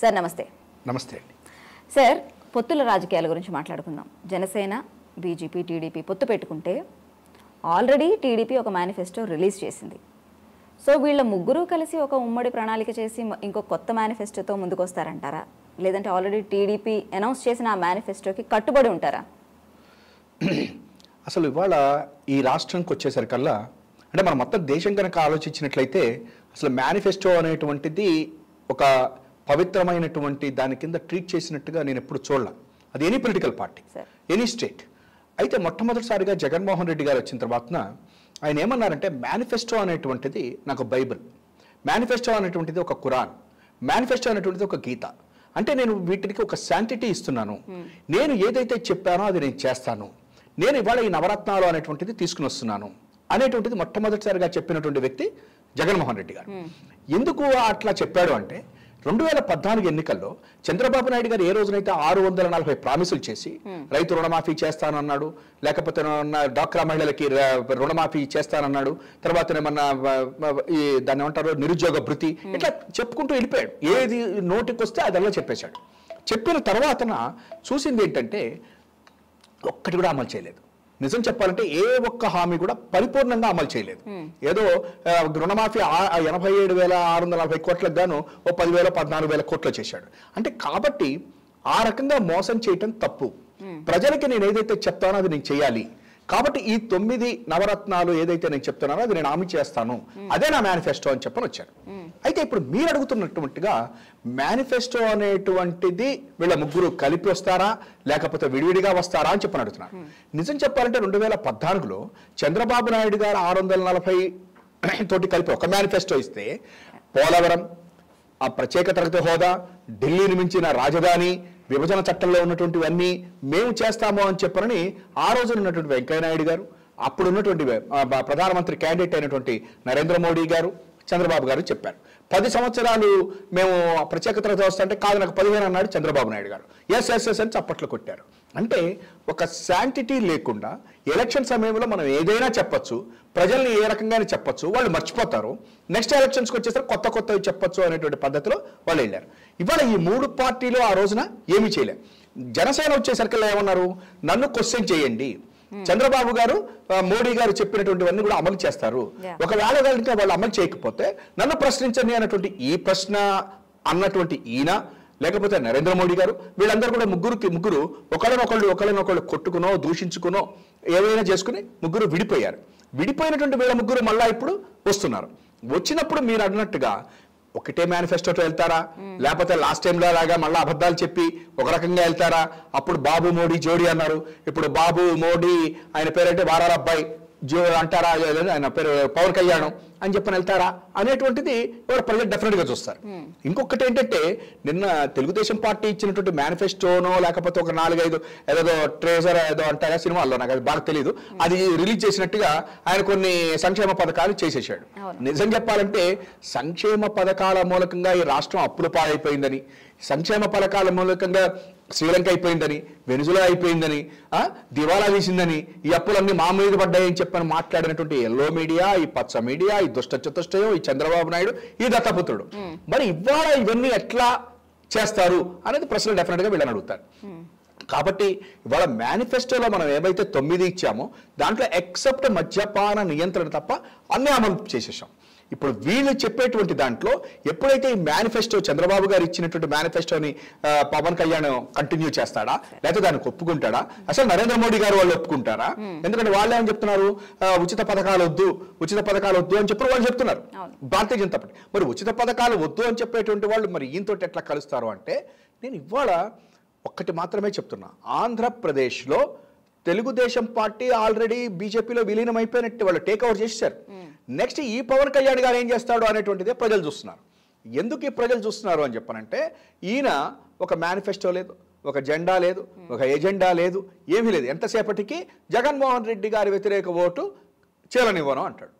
Sir నమస్తే నమస్తే sir పొత్తుల రాజకీయాల గురించి మాట్లాడుకుందాం జనసేన బీజేపీ టీడీపీ పొత్తు పెట్టుకుంటే ఆల్రెడీ టీడీపీ ఒక మేనిఫెస్టో రిలీజ్ చేసింది సో వీళ్ళ ముగ్గురు కలిసి ఒక ఉమ్మడి ప్రణాళిక చేసి ఇంకో కొత్త మేనిఫెస్టోతో వస్తారంటారా లేదంటే ఆల్రెడీ టీడీపీ అనౌన్స్ చేసిన ఆ మేనిఫెస్టోకి కట్టుబడి ఉంటారా అసలు ఇవాళ ఈ రాష్ట్రంకి వచ్చేసరికల్లా అంటే మనం మొత్తం దేశం కనుక ఆలోచించినట్లయితే అసలు మేనిఫెస్టో అనేటువంటిది ఒక పవిత్రమైనటువంటి దాని కింద ట్రీట్ చేసినట్టుగా నేను ఎప్పుడు చూడలే అది any political party any state అయితే మొట్టమొదటిసారిగా జగన్మోహన్ రెడ్డి గారు వచ్చిన తర్వాతన ఆయన ఏమన్నారంటే మేనిఫెస్టో అనేటువంటిది నాకు బైబిల్ మేనిఫెస్టో అనేటువంటిది ఒక కురాన్ మేనిఫెస్టో అనేటువంటిది ఒక గీత అంటే నేను వీటికి ఒక శాంటిటీ ఇస్తున్నాను hmm. నేను ఏదైతే చెప్పానో అది నేను చేస్తాను నేను ఇవాళ ఈ నవరత్నాలు అనేటువంటిది తీసుకుని వస్తున్నాను అనేటువంటిది మొట్టమొదటిసారిగా చెప్పినటువంటి వ్యక్తి జగన్మోహన్ రెడ్డి గారు ఎందుకు అట్లా చెప్పాడు అంటే రెండు వేల పద్నాలుగు ఎన్నికల్లో చంద్రబాబు నాయుడు గారు ఏ రోజునైతే ఆరు వందల నలభై ప్రామిసులు చేసి రైతు రుణమాఫీ చేస్తానన్నాడు లేకపోతే డాక్రా మహిళలకి రుణమాఫీ చేస్తానన్నాడు తర్వాత ఏమన్నా ఈ దాన్ని ఏమంటారు నిరుద్యోగ భృతి ఇట్లా చెప్పుకుంటూ వెళ్ళిపోయాడు ఏది నోటికి వస్తే అదల్లా చెప్పేశాడు చెప్పిన తర్వాతన చూసింది ఏంటంటే ఒక్కటి కూడా అమలు చేయలేదు నిజం చెప్పాలంటే ఏ ఒక్క హామీ కూడా పరిపూర్ణంగా అమలు చేయలేదు ఏదో రుణమాఫీ ఎనభై ఏడు వేల ఆరు వందల నలభై కోట్లకు గాను ఓ పదివేల పద్నాలుగు వేల కోట్లు చేశాడు అంటే కాబట్టి ఆ రకంగా మోసం చేయటం తప్పు ప్రజలకి నేను ఏదైతే చెప్తానో అది నేను చేయాలి కాబట్టి ఈ తొమ్మిది నవరత్నాలు ఏదైతే నేను చెప్తున్నానో అది నేను ఆమె చేస్తాను అదే నా మేనిఫెస్టో అని చెప్పని వచ్చాను అయితే ఇప్పుడు మీరు అడుగుతున్నట్టుగా మేనిఫెస్టో అనేటువంటిది వీళ్ళ ముగ్గురు కలిపి వస్తారా లేకపోతే విడివిడిగా వస్తారా అని చెప్పని అడుగుతున్నారు నిజం చెప్పాలంటే రెండు వేల పద్నాలుగులో చంద్రబాబు నాయుడు గారు ఆరు వందల నలభై తోటి కలిపి ఒక మేనిఫెస్టో ఇస్తే పోలవరం ఆ ప్రత్యేక తరగతి హోదా ఢిల్లీని మించిన రాజధాని విభజన చట్టంలో ఉన్నటువంటివన్నీ మేము చేస్తాము అని చెప్పారని ఆ రోజున ఉన్నటువంటి వెంకయ్యనాయుడు గారు అప్పుడు ఉన్నటువంటి ప్రధానమంత్రి క్యాండిడేట్ అయినటువంటి నరేంద్ర మోడీ గారు చంద్రబాబు గారు చెప్పారు పది సంవత్సరాలు మేము ప్రత్యేకతర వ్యవస్థ అంటే కాదు నాకు పదిహేను అన్నాడు చంద్రబాబు నాయుడు గారు ఎస్ ఎస్ ఎస్ అని చప్పట్లు కొట్టారు అంటే ఒక శాంటిటీ లేకుండా ఎలక్షన్ సమయంలో మనం ఏదైనా చెప్పచ్చు ప్రజల్ని ఏ రకంగా చెప్పచ్చు వాళ్ళు మర్చిపోతారు నెక్స్ట్ ఎలక్షన్స్కి వచ్చేసరికి కొత్త కొత్తవి చెప్పచ్చు అనేటువంటి పద్ధతిలో వాళ్ళు వెళ్ళారు ఇవాళ ఈ మూడు పార్టీలు ఆ రోజున ఏమీ చేయలేరు జనసేన వచ్చేసరికి ఏమన్నారు నన్ను క్వశ్చన్ చేయండి చంద్రబాబు గారు మోడీ గారు చెప్పినటువంటివన్నీ కూడా అమలు చేస్తారు ఒకవేళ కనుక వాళ్ళు అమలు చేయకపోతే నన్ను ప్రశ్నించండి అన్నటువంటి ఈ ప్రశ్న అన్నటువంటి ఈయన లేకపోతే నరేంద్ర మోడీ గారు వీళ్ళందరూ కూడా ముగ్గురు ముగ్గురు ఒకళ్ళనొకళ్ళు ఒకళ్ళనొకళ్ళు కొట్టుకునో దూషించుకునో ఏదైనా చేసుకుని ముగ్గురు విడిపోయారు విడిపోయినటువంటి వీళ్ళ ముగ్గురు మళ్ళా ఇప్పుడు వస్తున్నారు వచ్చినప్పుడు మీరు అన్నట్టుగా ఒకటే మేనిఫెస్టోతో వెళ్తారా లేకపోతే లాస్ట్ టైంలో లాగా మళ్ళీ అబద్ధాలు చెప్పి ఒక రకంగా వెళ్తారా అప్పుడు బాబు మోడీ జోడీ అన్నారు ఇప్పుడు బాబు మోడీ ఆయన పేరంటే అబ్బాయి జియో అంటారా ఆయన పేరు పవన్ కళ్యాణం అని చెప్పని వెళ్తారా అనేటువంటిది ఎవరు ప్రజలు డెఫినెట్గా చూస్తారు ఇంకొకటి ఏంటంటే నిన్న తెలుగుదేశం పార్టీ ఇచ్చినటువంటి మేనిఫెస్టోనో లేకపోతే ఒక నాలుగైదు ఏదో ట్రేజర్ ఏదో అంటారా సినిమాల్లో నాకు అది బాగా తెలియదు అది రిలీజ్ చేసినట్టుగా ఆయన కొన్ని సంక్షేమ పథకాలు చేసేసాడు నిజం చెప్పాలంటే సంక్షేమ పథకాల మూలకంగా ఈ రాష్ట్రం అప్పులు పాడైపోయిందని సంక్షేమ పథకాల మూలకంగా శ్రీలంక అయిపోయిందని వెనుజులా అయిపోయిందని దివాలా తీసిందని ఈ అప్పులన్నీ మా మీద పడ్డాయని చెప్పని మాట్లాడినటువంటి ఎల్లో మీడియా ఈ పచ్చ మీడియా ఈ దుష్ట చతుష్టయం ఈ చంద్రబాబు నాయుడు ఈ దత్తపుత్రుడు మరి ఇవాళ ఇవన్నీ ఎట్లా చేస్తారు అనేది ప్రశ్న డెఫినెట్గా వీళ్ళని అడుగుతారు కాబట్టి ఇవాళ మేనిఫెస్టోలో మనం ఏమైతే తొమ్మిది ఇచ్చామో దాంట్లో ఎక్సెప్ట్ మద్యపాన నియంత్రణ తప్ప అన్ని అమలు చేసేసాం ఇప్పుడు వీళ్ళు చెప్పేటువంటి దాంట్లో ఎప్పుడైతే ఈ మేనిఫెస్టో చంద్రబాబు గారు ఇచ్చినటువంటి మేనిఫెస్టోని పవన్ కళ్యాణ్ కంటిన్యూ చేస్తాడా లేకపోతే దానికి ఒప్పుకుంటాడా అసలు నరేంద్ర మోడీ గారు వాళ్ళు ఒప్పుకుంటారా ఎందుకంటే వాళ్ళు ఏమని చెప్తున్నారు ఉచిత పథకాలు వద్దు ఉచిత పథకాలు వద్దు అని చెప్పి వాళ్ళు చెప్తున్నారు భారతీయ జనతా పార్టీ మరి ఉచిత పథకాలు వద్దు అని చెప్పేటువంటి వాళ్ళు మరి ఈయనతో ఎట్లా కలుస్తారు అంటే నేను ఇవాళ ఒక్కటి మాత్రమే చెప్తున్నా ఆంధ్రప్రదేశ్లో తెలుగుదేశం పార్టీ ఆల్రెడీ బీజేపీలో విలీనం అయిపోయినట్టు వాళ్ళు టేక్ ఓవర్ చేశారు నెక్స్ట్ ఈ పవన్ కళ్యాణ్ గారు ఏం చేస్తాడు అనేటువంటిదే ప్రజలు చూస్తున్నారు ఎందుకు ఈ ప్రజలు చూస్తున్నారు అని చెప్పనంటే ఈయన ఒక మేనిఫెస్టో లేదు ఒక జెండా లేదు ఒక ఎజెండా లేదు ఏమీ లేదు ఎంతసేపటికి జగన్మోహన్ రెడ్డి గారి వ్యతిరేక ఓటు చీలనివ్వను అంటాడు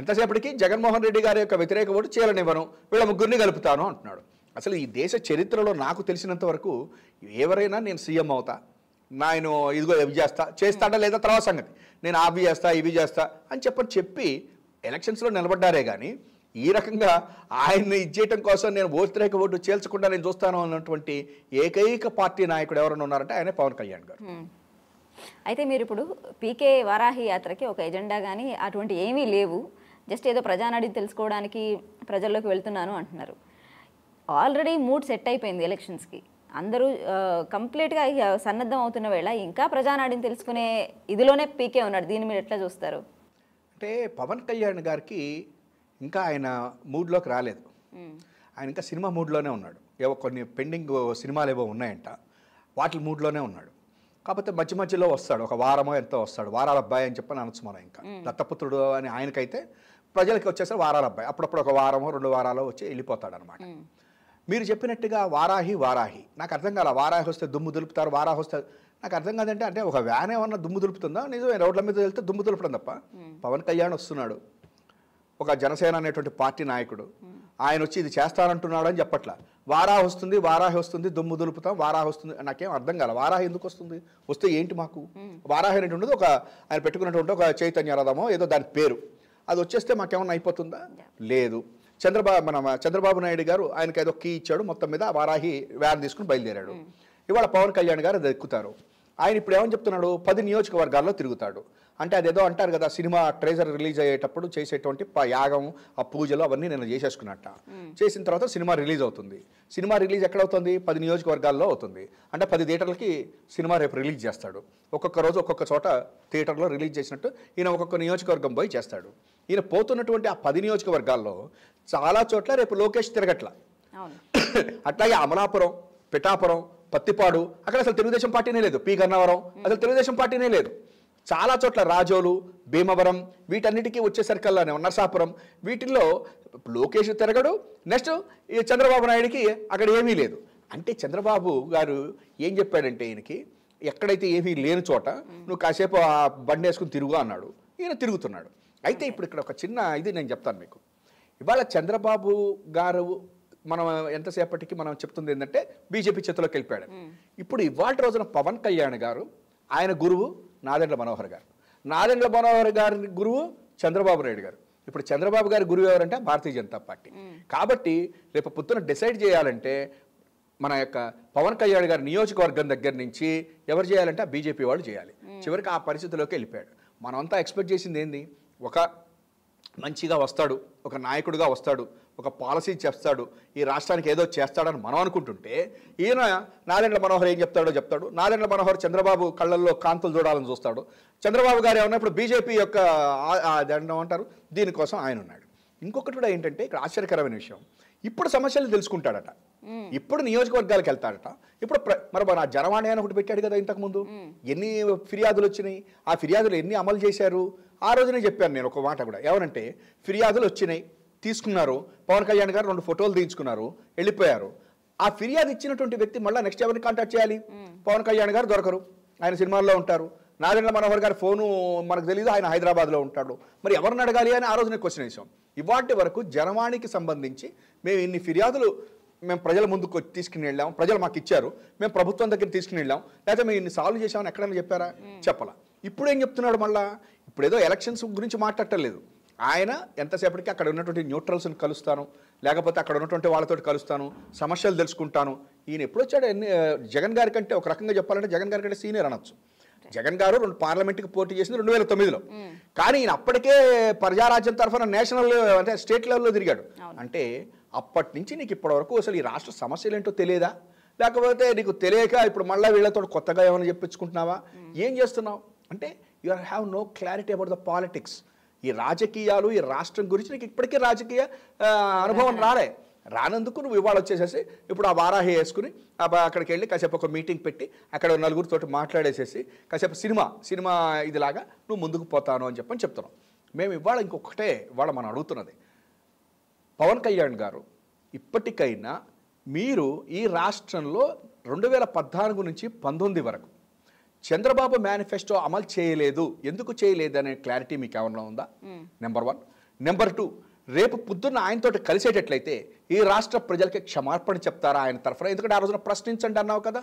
ఎంతసేపటికి జగన్మోహన్ రెడ్డి గారి యొక్క వ్యతిరేక ఓటు చీలనివ్వను వీళ్ళ ముగ్గురిని కలుపుతాను అంటున్నాడు అసలు ఈ దేశ చరిత్రలో నాకు తెలిసినంత వరకు ఎవరైనా నేను సీఎం అవుతా నాయన ఇదిగో ఇవి చేస్తా చేస్తాడా లేదా తర్వాత సంగతి నేను అవి చేస్తా ఇవి చేస్తా అని చెప్పని చెప్పి ఎలక్షన్స్లో నిలబడ్డారే కానీ ఈ రకంగా ఆయన్ని ఇచ్చేయటం కోసం నేను వ్యతిరేక ఓటు చేల్చకుండా నేను చూస్తాను అన్నటువంటి ఏకైక పార్టీ నాయకుడు ఎవరైనా ఉన్నారంటే ఆయన పవన్ కళ్యాణ్ గారు అయితే మీరు ఇప్పుడు పీకే వారాహి యాత్రకి ఒక ఎజెండా కానీ అటువంటి ఏమీ లేవు జస్ట్ ఏదో ప్రజానాడి తెలుసుకోవడానికి ప్రజల్లోకి వెళ్తున్నాను అంటున్నారు ఆల్రెడీ మూడ్ సెట్ అయిపోయింది ఎలక్షన్స్కి అందరూ కంప్లీట్గా సన్నద్ధం అవుతున్న వేళ ఇంకా ప్రజానాడిని తెలుసుకునే ఇదిలోనే పీకే ఉన్నాడు దీన్ని మీరు ఎట్లా చూస్తారు అంటే పవన్ కళ్యాణ్ గారికి ఇంకా ఆయన మూడ్లోకి రాలేదు ఆయన ఇంకా సినిమా మూడ్లోనే ఉన్నాడు ఏవో కొన్ని పెండింగ్ సినిమాలు ఏవో ఉన్నాయంట వాటి మూడ్లోనే ఉన్నాడు కాకపోతే మధ్య మధ్యలో వస్తాడు ఒక వారమో ఎంతో వస్తాడు వారాల అబ్బాయి అని చెప్పని అనొచ్చు మనం ఇంకా దత్తపుత్రుడు అని ఆయనకైతే ప్రజలకి వచ్చేసరికి వారాల అబ్బాయి అప్పుడప్పుడు ఒక వారమో రెండు వారాలు వచ్చి వెళ్ళిపోతాడు అనమాట మీరు చెప్పినట్టుగా వారాహి వారాహి నాకు అర్థం కాల వారాహి వస్తే దుమ్ము దులుపుతారు వారాహి వస్తే నాకు అర్థం కాదంటే అంటే ఒక వ్యాన్ ఏమన్నా దుమ్ము దులుపుతుందా నిజమే రోడ్ల మీద వెళ్తే దుమ్ము దులపడం తప్ప పవన్ కళ్యాణ్ వస్తున్నాడు ఒక జనసేన అనేటువంటి పార్టీ నాయకుడు ఆయన వచ్చి ఇది చేస్తానంటున్నాడు అని చెప్పట్లా వారాహి వస్తుంది వారాహి వస్తుంది దుమ్ము దులుపుతాం వారాహి వస్తుంది నాకేం అర్థం కాల వారాహి ఎందుకు వస్తుంది వస్తే ఏంటి మాకు వారాహి అనేటువంటిది ఒక ఆయన పెట్టుకున్నటువంటి ఒక చైతన్య రథమో ఏదో దాని పేరు అది వచ్చేస్తే మాకేమన్నా అయిపోతుందా లేదు చంద్రబాబు మన చంద్రబాబు నాయుడు గారు ఆయనకి ఏదో కీ ఇచ్చాడు మొత్తం మీద వారాహి వ్యాన్ తీసుకుని బయలుదేరాడు ఇవాళ పవన్ కళ్యాణ్ గారు ఎక్కుతారు ఆయన ఇప్పుడు ఏమని చెప్తున్నాడు పది నియోజకవర్గాల్లో తిరుగుతాడు అంటే అదేదో అంటారు కదా సినిమా ట్రేజర్ రిలీజ్ అయ్యేటప్పుడు చేసేటువంటి యాగం ఆ పూజలు అవన్నీ నేను చేసేసుకున్నట్ట చేసిన తర్వాత సినిమా రిలీజ్ అవుతుంది సినిమా రిలీజ్ ఎక్కడవుతుంది పది నియోజకవర్గాల్లో అవుతుంది అంటే పది థియేటర్లకి సినిమా రేపు రిలీజ్ చేస్తాడు ఒక్కొక్క రోజు ఒక్కొక్క చోట థియేటర్లో రిలీజ్ చేసినట్టు ఈయన ఒక్కొక్క నియోజకవర్గం పోయి చేస్తాడు ఈయన పోతున్నటువంటి ఆ పది నియోజకవర్గాల్లో చాలా చోట్ల రేపు లోకేష్ తిరగట్ల అట్లాగే అమలాపురం పిఠాపురం పత్తిపాడు అక్కడ అసలు తెలుగుదేశం పార్టీనే లేదు పి గన్నవరం అసలు తెలుగుదేశం పార్టీనే లేదు చాలా చోట్ల రాజోలు భీమవరం వీటన్నిటికీ వచ్చేసరికల్లానే నరసాపురం వీటిల్లో లోకేష్ తిరగడు నెక్స్ట్ ఈ చంద్రబాబు నాయుడికి అక్కడ ఏమీ లేదు అంటే చంద్రబాబు గారు ఏం చెప్పాడంటే ఈయనకి ఎక్కడైతే ఏమీ లేని చోట నువ్వు కాసేపు ఆ బండి వేసుకుని తిరుగు అన్నాడు ఈయన తిరుగుతున్నాడు అయితే ఇప్పుడు ఇక్కడ ఒక చిన్న ఇది నేను చెప్తాను మీకు ఇవాళ చంద్రబాబు గారు మనం ఎంతసేపటికి మనం చెప్తుంది ఏంటంటే బీజేపీ చేతిలోకి వెళ్ళిపోయాడు ఇప్పుడు ఇవాళ రోజున పవన్ కళ్యాణ్ గారు ఆయన గురువు నాదెండ్ల మనోహర్ గారు నాదెండ్ల మనోహర్ గారి గురువు చంద్రబాబు నాయుడు గారు ఇప్పుడు చంద్రబాబు గారి గురువు ఎవరంటే భారతీయ జనతా పార్టీ కాబట్టి రేపు పొద్దున డిసైడ్ చేయాలంటే మన యొక్క పవన్ కళ్యాణ్ గారి నియోజకవర్గం దగ్గర నుంచి ఎవరు చేయాలంటే బీజేపీ వాళ్ళు చేయాలి చివరికి ఆ పరిస్థితిలోకి వెళ్ళిపోయాడు మనమంతా ఎక్స్పెక్ట్ చేసింది ఏంది ఒక మంచిగా వస్తాడు ఒక నాయకుడిగా వస్తాడు ఒక పాలసీ చేస్తాడు ఈ రాష్ట్రానికి ఏదో చేస్తాడని మనం అనుకుంటుంటే ఈయన నాదెండ్ల మనోహర్ ఏం చెప్తాడో చెప్తాడు నాదెండ్ల మనోహర్ చంద్రబాబు కళ్ళల్లో కాంతులు చూడాలని చూస్తాడు చంద్రబాబు గారు ఏమన్నప్పుడు ఇప్పుడు బీజేపీ యొక్క దండం అంటారు దీనికోసం ఆయన ఉన్నాడు ఇంకొకటి కూడా ఏంటంటే ఇక్కడ ఆశ్చర్యకరమైన విషయం ఇప్పుడు సమస్యలు తెలుసుకుంటాడట ఇప్పుడు నియోజకవర్గాలకు వెళ్తాడట ఇప్పుడు మరి మన జనవాణి అని ఒకటి పెట్టాడు కదా ఇంతకుముందు ఎన్ని ఫిర్యాదులు వచ్చినాయి ఆ ఫిర్యాదులు ఎన్ని అమలు చేశారు ఆ రోజునే చెప్పాను నేను ఒక మాట కూడా ఎవరంటే ఫిర్యాదులు వచ్చినాయి తీసుకున్నారు పవన్ కళ్యాణ్ గారు రెండు ఫోటోలు తీయించుకున్నారు వెళ్ళిపోయారు ఆ ఫిర్యాదు ఇచ్చినటువంటి వ్యక్తి మళ్ళీ నెక్స్ట్ ఎవరిని కాంటాక్ట్ చేయాలి పవన్ కళ్యాణ్ గారు దొరకరు ఆయన సినిమాల్లో ఉంటారు నాగేంద్ర మనోహర్ గారి ఫోను మనకు తెలియదు ఆయన హైదరాబాద్లో ఉంటాడు మరి ఎవరిని అడగాలి అని ఆ నేను క్వశ్చన్ వేసాం ఇవాటి వరకు జనవాణికి సంబంధించి మేము ఇన్ని ఫిర్యాదులు మేము ప్రజల ముందుకు తీసుకుని వెళ్ళాం ప్రజలు మాకు ఇచ్చారు మేము ప్రభుత్వం దగ్గర తీసుకుని వెళ్ళాం లేకపోతే మేము ఇన్ని సాల్వ్ చేసామని ఎక్కడైనా చెప్పారా చెప్పాలా ఇప్పుడు ఏం చెప్తున్నాడు మళ్ళా ఇప్పుడు ఏదో ఎలక్షన్స్ గురించి లేదు ఆయన ఎంతసేపటికి అక్కడ ఉన్నటువంటి న్యూట్రల్స్ని కలుస్తాను లేకపోతే అక్కడ ఉన్నటువంటి వాళ్ళతో కలుస్తాను సమస్యలు తెలుసుకుంటాను ఈయన ఎప్పుడొచ్చాడు ఎన్ని జగన్ గారి కంటే ఒక రకంగా చెప్పాలంటే జగన్ గారి కంటే సీనియర్ అనొచ్చు జగన్ గారు రెండు పార్లమెంట్కి పోటీ చేసింది రెండు వేల తొమ్మిదిలో కానీ ఈయన అప్పటికే ప్రజారాజ్యం తరఫున నేషనల్ అంటే స్టేట్ లెవెల్లో తిరిగాడు అంటే అప్పటి నుంచి నీకు ఇప్పటివరకు అసలు ఈ రాష్ట్ర సమస్యలు ఏంటో తెలియదా లేకపోతే నీకు తెలియక ఇప్పుడు మళ్ళీ వీళ్ళతో కొత్తగా ఏమైనా చెప్పించుకుంటున్నావా ఏం చేస్తున్నావు అంటే you are have no clarity about the politics ఈ రాజకీయాలు ఈ రాష్ట్రం గురించి నీకు ఇప్పటికీ రాజకీయ అనుభవం రాలే రానందుకు నువ్వు ఇవాళ వచ్చేసేసి ఇప్పుడు ఆ వారాహి వేసుకుని అక్కడికి వెళ్ళి కాసేపు ఒక మీటింగ్ పెట్టి అక్కడ నలుగురితో మాట్లాడేసేసి కాసేపు సినిమా సినిమా ఇదిలాగా నువ్వు ముందుకు పోతాను అని చెప్పని చెప్తున్నావు మేము ఇవాళ ఇంకొకటే ఇవాళ మనం అడుగుతున్నది పవన్ కళ్యాణ్ గారు ఇప్పటికైనా మీరు ఈ రాష్ట్రంలో రెండు వేల పద్నాలుగు నుంచి పంతొమ్మిది వరకు చంద్రబాబు మేనిఫెస్టో అమలు చేయలేదు ఎందుకు చేయలేదు అనే క్లారిటీ మీకు ఏమన్నా ఉందా నెంబర్ వన్ నెంబర్ టూ రేపు పొద్దున్న ఆయనతో కలిసేటట్లయితే ఈ రాష్ట్ర ప్రజలకి క్షమార్పణ చెప్తారా ఆయన తరఫున ఎందుకంటే ఆ రోజున ప్రశ్నించండి అన్నావు కదా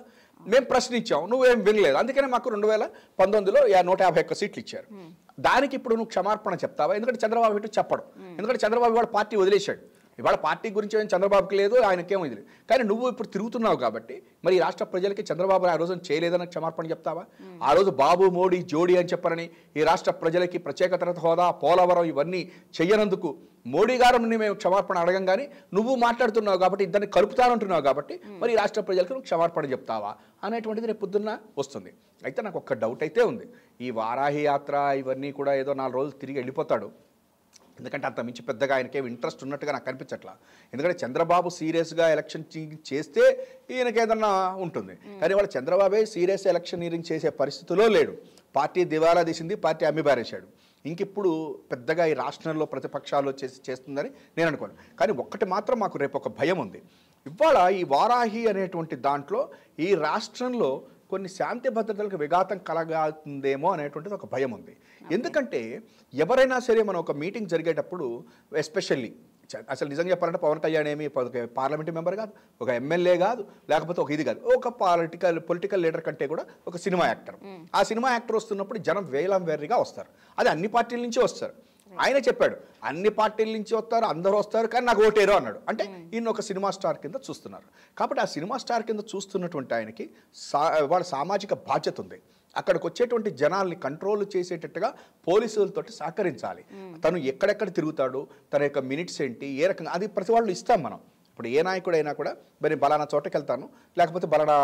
మేము ప్రశ్నించాం నువ్వేం వినలేదు అందుకనే మాకు రెండు వేల పంతొమ్మిదిలో నూట యాభై ఒక్క సీట్లు ఇచ్చారు దానికి ఇప్పుడు నువ్వు క్షమార్పణ చెప్తావా ఎందుకంటే చంద్రబాబు ఇటు చెప్పడం ఎందుకంటే చంద్రబాబు వాడు పార్టీ వదిలేశాడు ఇవాళ పార్టీ గురించి ఏమైనా చంద్రబాబుకి లేదు ఆయనకేమో ఇది లేదు కానీ నువ్వు ఇప్పుడు తిరుగుతున్నావు కాబట్టి మరి ఈ రాష్ట్ర ప్రజలకి చంద్రబాబు ఆ రోజు చేయలేదన్న క్షమార్పణ చెప్తావా ఆ రోజు బాబు మోడీ జోడీ అని చెప్పారని ఈ రాష్ట్ర ప్రజలకి ప్రత్యేక హోదా పోలవరం ఇవన్నీ చేయనందుకు మోడీ గారు మేము అడగం అడగంగానే నువ్వు మాట్లాడుతున్నావు కాబట్టి ఇద్దరిని కలుపుతానంటున్నావు కాబట్టి మరి రాష్ట్ర ప్రజలకు నువ్వు క్షమార్పణ చెప్తావా అనేటువంటిది రేపు పొద్దున్న వస్తుంది అయితే నాకు ఒక్క డౌట్ అయితే ఉంది ఈ వారాహి యాత్ర ఇవన్నీ కూడా ఏదో నాలుగు రోజులు తిరిగి వెళ్ళిపోతాడు ఎందుకంటే అంత మించి పెద్దగా ఆయనకేం ఇంట్రెస్ట్ ఉన్నట్టుగా నాకు కనిపించట్లా ఎందుకంటే చంద్రబాబు సీరియస్గా ఎలక్షన్ చేస్తే ఈయనకి ఏదన్నా ఉంటుంది కానీ వాళ్ళు చంద్రబాబే సీరియస్ ఎలక్షన్ ఎలక్షనీరింగ్ చేసే పరిస్థితిలో లేడు పార్టీ దివాలా తీసింది పార్టీ అమ్మిబారేశాడు ఇంక ఇప్పుడు పెద్దగా ఈ రాష్ట్రంలో ప్రతిపక్షాలు చేసి చేస్తుందని నేను అనుకోను కానీ ఒక్కటి మాత్రం మాకు రేపు ఒక భయం ఉంది ఇవాళ ఈ వారాహి అనేటువంటి దాంట్లో ఈ రాష్ట్రంలో కొన్ని శాంతి భద్రతలకు విఘాతం కలగాతుందేమో అనేటువంటిది ఒక భయం ఉంది ఎందుకంటే ఎవరైనా సరే మనం ఒక మీటింగ్ జరిగేటప్పుడు ఎస్పెషల్లీ అసలు నిజంగా చెప్పాలంటే పవన్ కళ్యాణ్ ఏమి పార్లమెంట్ మెంబర్ కాదు ఒక ఎమ్మెల్యే కాదు లేకపోతే ఒక ఇది కాదు ఒక పాలిటికల్ పొలిటికల్ లీడర్ కంటే కూడా ఒక సినిమా యాక్టర్ ఆ సినిమా యాక్టర్ వస్తున్నప్పుడు జనం వేలం వేరిగా వస్తారు అది అన్ని పార్టీల నుంచి వస్తారు ఆయన చెప్పాడు అన్ని పార్టీల నుంచి వస్తారు అందరూ వస్తారు కానీ నాకు ఓటేరు అన్నాడు అంటే ఈయన ఒక సినిమా స్టార్ కింద చూస్తున్నారు కాబట్టి ఆ సినిమా స్టార్ కింద చూస్తున్నటువంటి ఆయనకి సా వాళ్ళ సామాజిక బాధ్యత ఉంది అక్కడికి వచ్చేటువంటి జనాల్ని కంట్రోల్ చేసేటట్టుగా పోలీసులతో సహకరించాలి తను ఎక్కడెక్కడ తిరుగుతాడు తన యొక్క మినిట్స్ ఏంటి ఏ రకంగా అది ప్రతి వాళ్ళు ఇస్తాం మనం ఇప్పుడు ఏ నాయకుడైనా కూడా మరి బలానా చోటకి వెళ్తాను లేకపోతే బలానా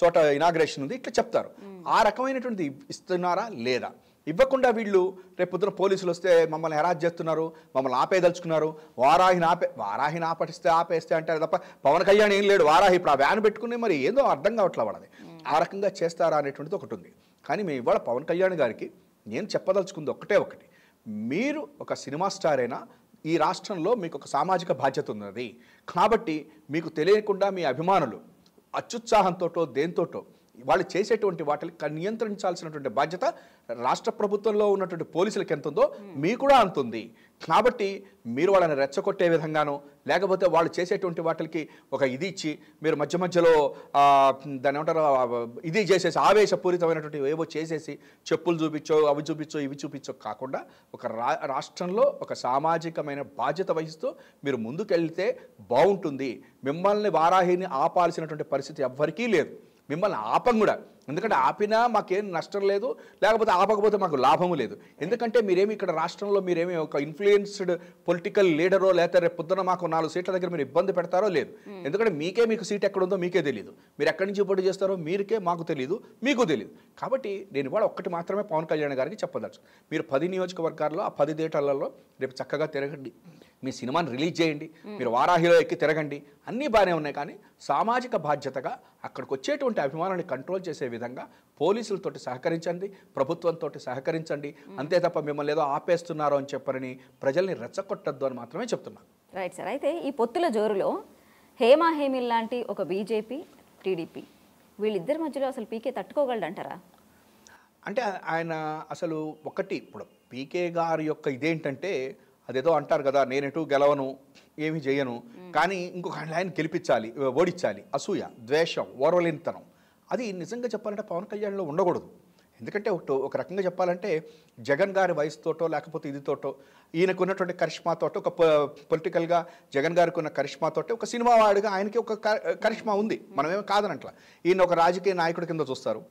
చోట ఇనాగ్రేషన్ ఉంది ఇట్లా చెప్తారు ఆ రకమైనటువంటి ఇస్తున్నారా లేదా ఇవ్వకుండా వీళ్ళు రేపొద్దున పోలీసులు వస్తే మమ్మల్ని హెరాజ్ చేస్తున్నారు మమ్మల్ని ఆపేదలుచుకున్నారు వారాహిని ఆపే వారాహిని ఆపటిస్తే ఆపేస్తే అంటారు తప్ప పవన్ కళ్యాణ్ ఏం లేడు వారాహి ఇప్పుడు ఆ వ్యాన్ పెట్టుకుని మరి ఏదో అర్థం కావట్లే వాళ్ళది ఆ రకంగా చేస్తారా అనేటువంటిది ఒకటి ఉంది కానీ మేము ఇవాళ పవన్ కళ్యాణ్ గారికి నేను చెప్పదలుచుకుంది ఒకటే ఒకటి మీరు ఒక సినిమా స్టార్ అయినా ఈ రాష్ట్రంలో మీకు ఒక సామాజిక బాధ్యత ఉన్నది కాబట్టి మీకు తెలియకుండా మీ అభిమానులు అత్యుత్సాహంతోటో దేంతోటో వాళ్ళు చేసేటువంటి వాటిని నియంత్రించాల్సినటువంటి బాధ్యత రాష్ట్ర ప్రభుత్వంలో ఉన్నటువంటి పోలీసులకు ఎంత ఉందో hmm. మీ కూడా ఉంది కాబట్టి మీరు వాళ్ళని రెచ్చగొట్టే విధంగానూ లేకపోతే వాళ్ళు చేసేటువంటి వాటికి ఒక ఇది ఇచ్చి మీరు మధ్య మధ్యలో దాని ఏమంటారు ఇది చేసేసి ఆవేశపూరితమైనటువంటి ఏవో చేసేసి చెప్పులు చూపించో అవి చూపించో ఇవి చూపించో కాకుండా ఒక రాష్ట్రంలో ఒక సామాజికమైన బాధ్యత వహిస్తూ మీరు ముందుకెళ్తే బాగుంటుంది మిమ్మల్ని వారాహిని ఆపాల్సినటువంటి పరిస్థితి ఎవ్వరికీ లేదు మిమ్మల్ని ఆపం కూడా ఎందుకంటే ఆపినా మాకేం నష్టం లేదు లేకపోతే ఆపకపోతే మాకు లాభము లేదు ఎందుకంటే మీరేమి ఇక్కడ రాష్ట్రంలో మీరేమి ఒక ఇన్ఫ్లుయెన్స్డ్ పొలిటికల్ లీడరో లేకపోతే రేపు పొద్దున మాకు నాలుగు సీట్ల దగ్గర మీరు ఇబ్బంది పెడతారో లేదు ఎందుకంటే మీకే మీకు సీట్ ఎక్కడ ఉందో మీకే తెలియదు మీరు ఎక్కడి నుంచి పోటీ చేస్తారో మీరికే మాకు తెలియదు మీకు తెలియదు కాబట్టి నేను ఇవాళ ఒక్కటి మాత్రమే పవన్ కళ్యాణ్ గారికి చెప్పదలుచు మీరు పది నియోజకవర్గాల్లో ఆ పది థియేటర్లలో రేపు చక్కగా తిరగండి మీ సినిమాని రిలీజ్ చేయండి మీరు వారాహిలో ఎక్కి తిరగండి అన్నీ బాగానే ఉన్నాయి కానీ సామాజిక బాధ్యతగా అక్కడికి వచ్చేటువంటి అభిమానాన్ని కంట్రోల్ చేసే విధంగా విధంగా పోలీసులతోటి సహకరించండి ప్రభుత్వంతో సహకరించండి అంతే తప్ప మిమ్మల్ని ఏదో ఆపేస్తున్నారో అని చెప్పరని ప్రజల్ని రెచ్చగొట్టద్దు అని మాత్రమే చెప్తున్నాను రైట్ సార్ అయితే ఈ పొత్తుల జోరులో హేమా హేమిల్ లాంటి ఒక బీజేపీ టీడీపీ వీళ్ళిద్దరి మధ్యలో అసలు పీకే తట్టుకోగలడంటారా అంటే ఆయన అసలు ఒకటి ఇప్పుడు పీకే గారి యొక్క ఇదేంటంటే అదేదో అంటారు కదా నేను ఎటు గెలవను ఏమి చేయను కానీ ఇంకొక ఆయన గెలిపించాలి ఓడించాలి అసూయ ద్వేషం ఓర్వలేనితనం అది నిజంగా చెప్పాలంటే పవన్ కళ్యాణ్లో ఉండకూడదు ఎందుకంటే ఒక రకంగా చెప్పాలంటే జగన్ గారి వయసుతోటో లేకపోతే ఇదితోటో ఈయనకున్నటువంటి కరిష్మాతోటో ఒక పొలిటికల్గా జగన్ గారికి ఉన్న కరిష్మాతోటే ఒక సినిమా వాడుగా ఆయనకి ఒక కరిష్మా ఉంది మనమేమి కాదనట్ల ఈయన ఒక రాజకీయ నాయకుడి కింద చూస్తారు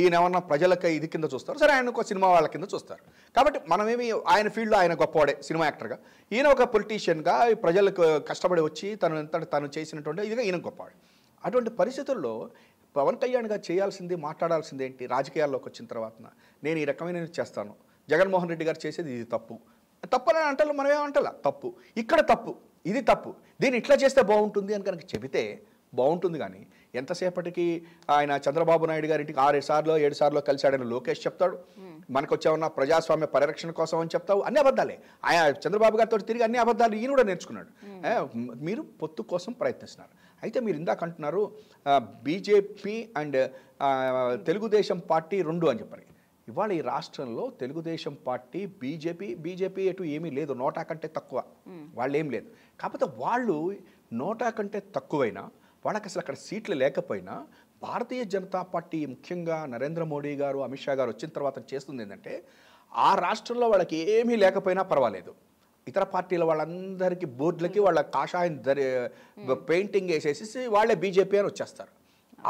ఈయన ఏమన్నా ప్రజలకి ఇది కింద చూస్తారు సరే ఆయన ఒక సినిమా వాళ్ళ కింద చూస్తారు కాబట్టి మనమేమి ఆయన ఫీల్డ్లో ఆయన గొప్పవాడే సినిమా యాక్టర్గా ఈయన ఒక పొలిటీషియన్గా ప్రజలకు కష్టపడి వచ్చి తను తను చేసినటువంటి ఇదిగా ఈయన గొప్పవాడు అటువంటి పరిస్థితుల్లో పవన్ కళ్యాణ్ గారు చేయాల్సింది మాట్లాడాల్సింది ఏంటి రాజకీయాల్లోకి వచ్చిన తర్వాత నేను ఈ రకమైన చేస్తాను జగన్మోహన్ రెడ్డి గారు చేసేది ఇది తప్పు అని అంటలు మనం ఏమంటలా తప్పు ఇక్కడ తప్పు ఇది తప్పు దీన్ని ఇట్లా చేస్తే బాగుంటుంది అని కనుక చెబితే బాగుంటుంది కానీ ఎంతసేపటికి ఆయన చంద్రబాబు నాయుడు గారింటికి ఆరు సార్లు ఏడు సార్లు కలిశాడని లోకేష్ చెప్తాడు మనకు వచ్చేమన్నా ప్రజాస్వామ్య పరిరక్షణ కోసం అని చెప్తావు అన్ని అబద్ధాలే ఆయన చంద్రబాబు గారితో తిరిగి అన్ని అబద్ధాలు ఈయన కూడా నేర్చుకున్నాడు మీరు పొత్తు కోసం ప్రయత్నిస్తున్నారు అయితే మీరు ఇందాక అంటున్నారు బీజేపీ అండ్ తెలుగుదేశం పార్టీ రెండు అని చెప్పని ఇవాళ ఈ రాష్ట్రంలో తెలుగుదేశం పార్టీ బీజేపీ బీజేపీ అటు ఏమీ లేదు నోటా కంటే తక్కువ వాళ్ళు ఏం లేదు కాకపోతే వాళ్ళు నోటా కంటే తక్కువైనా వాళ్ళకి అసలు అక్కడ సీట్లు లేకపోయినా భారతీయ జనతా పార్టీ ముఖ్యంగా నరేంద్ర మోడీ గారు అమిత్ షా గారు వచ్చిన తర్వాత చేస్తుంది ఏంటంటే ఆ రాష్ట్రంలో వాళ్ళకి ఏమీ లేకపోయినా పర్వాలేదు ఇతర పార్టీల వాళ్ళందరికీ బోర్డులకి వాళ్ళ కాషాయం పెయింటింగ్ వేసేసి వాళ్ళే బీజేపీ అని వచ్చేస్తారు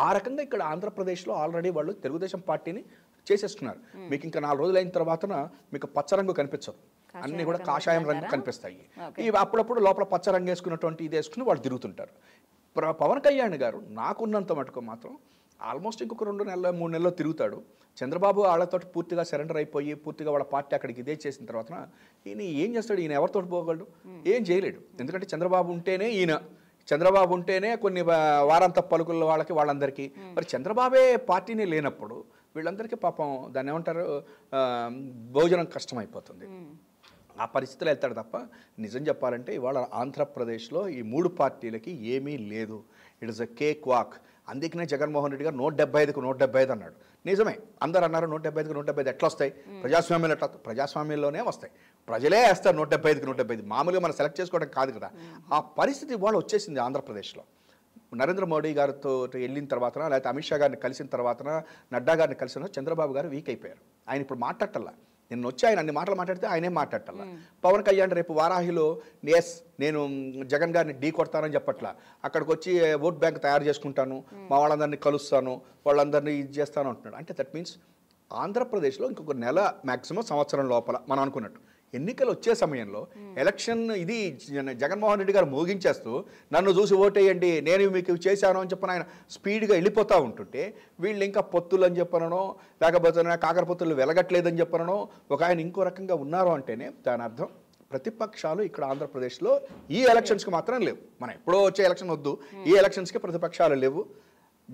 ఆ రకంగా ఇక్కడ ఆంధ్రప్రదేశ్లో ఆల్రెడీ వాళ్ళు తెలుగుదేశం పార్టీని చేసేస్తున్నారు మీకు ఇంకా నాలుగు రోజులు అయిన తర్వాత మీకు పచ్చరంగు కనిపించదు అన్నీ కూడా కాషాయం రంగు కనిపిస్తాయి ఇవి అప్పుడప్పుడు లోపల పచ్చ రంగు వేసుకున్నటువంటి ఇది వేసుకుని వాళ్ళు తిరుగుతుంటారు పవన్ కళ్యాణ్ గారు నాకున్నంత మటుకు మాత్రం ఆల్మోస్ట్ ఇంకొక రెండు నెలల మూడు నెలల్లో తిరుగుతాడు చంద్రబాబు వాళ్ళతో పూర్తిగా సరెండర్ అయిపోయి పూర్తిగా వాళ్ళ పార్టీ అక్కడికి ఇదే చేసిన తర్వాత ఈయన ఏం చేస్తాడు ఈయన ఎవరితో పోగలడు hmm. ఏం చేయలేడు ఎందుకంటే చంద్రబాబు ఉంటేనే ఈయన చంద్రబాబు ఉంటేనే కొన్ని వారాంత పలుకుల వాళ్ళకి వాళ్ళందరికీ hmm. మరి చంద్రబాబే పార్టీని లేనప్పుడు వీళ్ళందరికీ పాపం దాన్ని ఏమంటారు భోజనం కష్టమైపోతుంది hmm. ఆ పరిస్థితులు వెళ్తాడు తప్ప నిజం చెప్పాలంటే ఇవాళ ఆంధ్రప్రదేశ్లో ఈ మూడు పార్టీలకి ఏమీ లేదు it is a cake walk అందుకనే జగన్మోహన్ రెడ్డి గారు నూట డెబ్బై ఐదుకు నూట డెబ్బై ఐదు అన్నాడు నిజమే అందరు అన్నారు నూట డెబ్బై ఐదుకు నూట డెబ్బై ఐదు ఎట్లా వస్తాయి ప్రజాస్వామ్యంలో ఎట్లా ప్రజాస్వామ్యంలోనే వస్తాయి ప్రజలే వేస్తారు నూట డెబ్బై ఐదుకు నూట డెబ్బై ఐదు మామూలుగా మనం సెలెక్ట్ చేసుకోవడం కాదు కదా ఆ పరిస్థితి ఇవాళ వచ్చేసింది ఆంధ్రప్రదేశ్లో నరేంద్ర మోడీ గారితో వెళ్ళిన తర్వాత లేకపోతే అమిత్ షా గారిని కలిసిన తర్వాత నడ్డా గారిని కలిసిన చంద్రబాబు గారు వీక్ అయిపోయారు ఆయన ఇప్పుడు మాట్లాడటల్లా నిన్న వచ్చి ఆయన అన్ని మాటలు మాట్లాడితే ఆయనే మాట్లాడటం పవన్ కళ్యాణ్ రేపు వారాహిలో ఎస్ నేను జగన్ గారిని ఢీ కొడతానని చెప్పట్లా అక్కడికి వచ్చి ఓట్ బ్యాంక్ తయారు చేసుకుంటాను మా వాళ్ళందరినీ కలుస్తాను వాళ్ళందరినీ ఇది చేస్తాను అంటున్నాడు అంటే దట్ మీన్స్ ఆంధ్రప్రదేశ్లో ఇంకొక నెల మ్యాక్సిమం సంవత్సరం లోపల మనం అనుకున్నట్టు ఎన్నికలు వచ్చే సమయంలో ఎలక్షన్ ఇది జగన్మోహన్ రెడ్డి గారు మోగించేస్తూ నన్ను చూసి ఓటేయండి నేను మీకు చేశాను అని చెప్పిన ఆయన స్పీడ్గా వెళ్ళిపోతూ ఉంటుంటే వీళ్ళు ఇంకా పొత్తులు అని చెప్పనో లేకపోతే కాకర పొత్తులు వెలగట్లేదని చెప్పనో ఒక ఆయన ఇంకో రకంగా ఉన్నారు అంటేనే దాని అర్థం ప్రతిపక్షాలు ఇక్కడ ఆంధ్రప్రదేశ్లో ఈ ఎలక్షన్స్కి మాత్రం లేవు మనం ఎప్పుడో వచ్చే ఎలక్షన్ వద్దు ఈ ఎలక్షన్స్కి ప్రతిపక్షాలు లేవు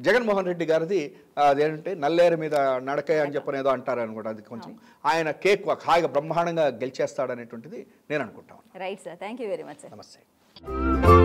జగన్మోహన్ రెడ్డి గారిది అదేంటంటే నల్లేరు మీద నడక అని ఏదో అంటారు అనుకుంటా అది కొంచెం ఆయన కేక్ హాయిగా బ్రహ్మాండంగా గెలిచేస్తాడనేటువంటిది నేను అనుకుంటాను right sir thank you very much నమస్తే